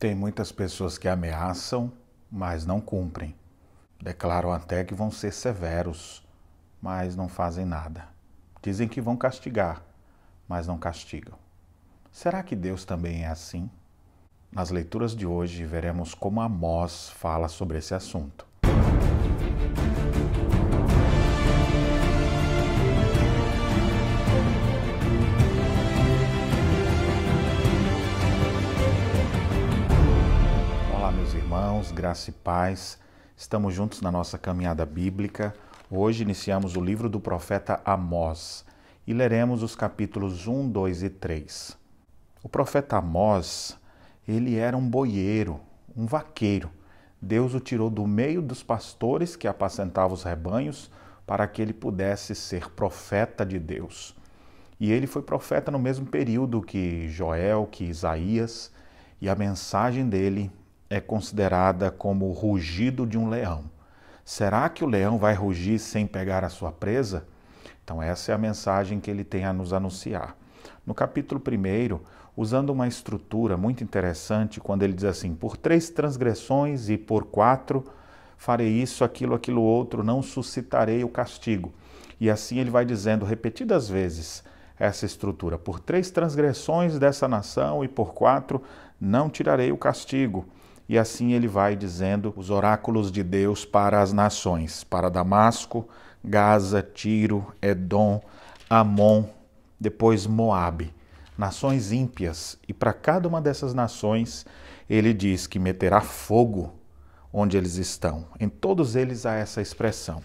Tem muitas pessoas que ameaçam, mas não cumprem. Declaram até que vão ser severos, mas não fazem nada. Dizem que vão castigar, mas não castigam. Será que Deus também é assim? Nas leituras de hoje veremos como Amós fala sobre esse assunto. irmãos, graça e paz. Estamos juntos na nossa caminhada bíblica. Hoje iniciamos o livro do profeta Amós e leremos os capítulos 1, 2 e 3. O profeta Amós, ele era um boieiro, um vaqueiro. Deus o tirou do meio dos pastores que apacentavam os rebanhos para que ele pudesse ser profeta de Deus. E ele foi profeta no mesmo período que Joel, que Isaías, e a mensagem dele é considerada como o rugido de um leão. Será que o leão vai rugir sem pegar a sua presa? Então, essa é a mensagem que ele tem a nos anunciar. No capítulo 1, usando uma estrutura muito interessante, quando ele diz assim: Por três transgressões e por quatro farei isso, aquilo, aquilo outro, não suscitarei o castigo. E assim ele vai dizendo repetidas vezes essa estrutura: Por três transgressões dessa nação e por quatro não tirarei o castigo. E assim ele vai dizendo os oráculos de Deus para as nações, para Damasco, Gaza, Tiro, Edom, Amon, depois Moabe, nações ímpias. E para cada uma dessas nações, ele diz que meterá fogo onde eles estão. Em todos eles há essa expressão.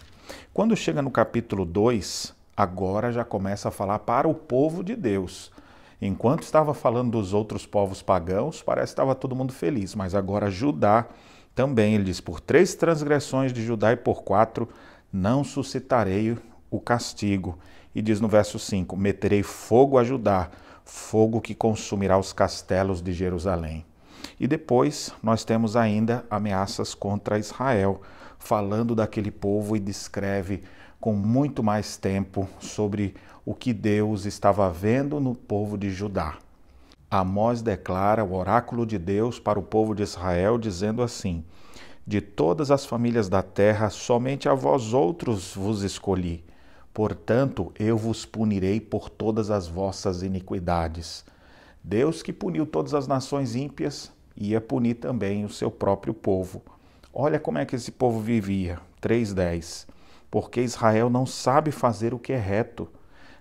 Quando chega no capítulo 2, agora já começa a falar para o povo de Deus Enquanto estava falando dos outros povos pagãos, parece que estava todo mundo feliz, mas agora Judá também, ele diz: Por três transgressões de Judá e por quatro, não suscitarei o castigo. E diz no verso 5: Meterei fogo a Judá, fogo que consumirá os castelos de Jerusalém. E depois nós temos ainda ameaças contra Israel, falando daquele povo e descreve com muito mais tempo sobre o que Deus estava vendo no povo de Judá. Amós declara o oráculo de Deus para o povo de Israel, dizendo assim: De todas as famílias da terra, somente a vós outros vos escolhi. Portanto, eu vos punirei por todas as vossas iniquidades. Deus que puniu todas as nações ímpias, ia punir também o seu próprio povo. Olha como é que esse povo vivia. 3:10 porque Israel não sabe fazer o que é reto,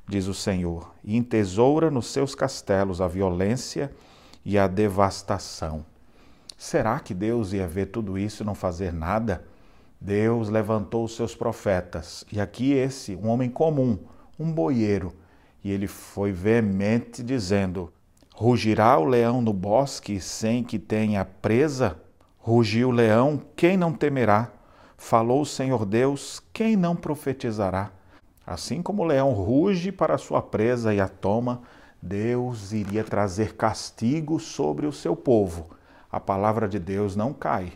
diz o Senhor, e entesoura nos seus castelos a violência e a devastação. Será que Deus ia ver tudo isso e não fazer nada? Deus levantou os seus profetas, e aqui esse, um homem comum, um boieiro, e ele foi veemente dizendo: Rugirá o leão no bosque sem que tenha presa? Rugiu o leão, quem não temerá? Falou o Senhor Deus: quem não profetizará? Assim como o leão ruge para sua presa e a toma, Deus iria trazer castigo sobre o seu povo. A palavra de Deus não cai.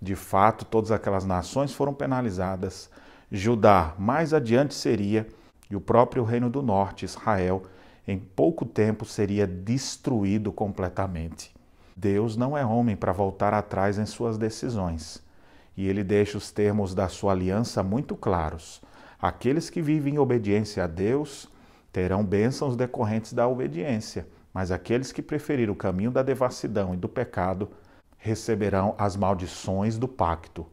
De fato, todas aquelas nações foram penalizadas. Judá mais adiante seria, e o próprio reino do norte, Israel, em pouco tempo seria destruído completamente. Deus não é homem para voltar atrás em suas decisões. E ele deixa os termos da sua aliança muito claros. Aqueles que vivem em obediência a Deus terão bênçãos decorrentes da obediência, mas aqueles que preferirem o caminho da devassidão e do pecado receberão as maldições do pacto.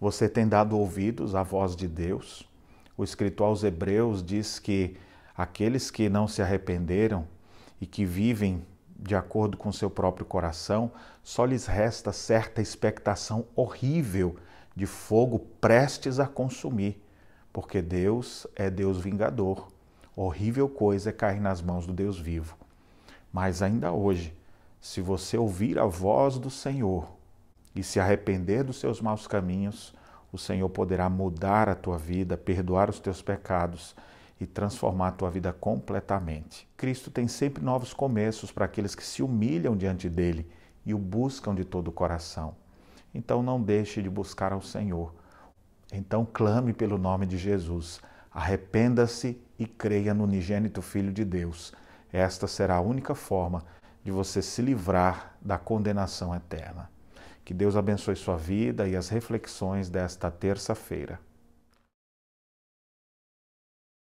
Você tem dado ouvidos à voz de Deus? O escritor aos Hebreus diz que aqueles que não se arrependeram e que vivem de acordo com seu próprio coração, só lhes resta certa expectação horrível de fogo prestes a consumir, porque Deus é Deus vingador. Horrível coisa é cair nas mãos do Deus vivo. Mas ainda hoje, se você ouvir a voz do Senhor e se arrepender dos seus maus caminhos, o Senhor poderá mudar a tua vida, perdoar os teus pecados e transformar a tua vida completamente. Cristo tem sempre novos começos para aqueles que se humilham diante dele e o buscam de todo o coração. Então não deixe de buscar ao Senhor. Então clame pelo nome de Jesus. Arrependa-se e creia no unigênito Filho de Deus. Esta será a única forma de você se livrar da condenação eterna. Que Deus abençoe sua vida e as reflexões desta terça-feira.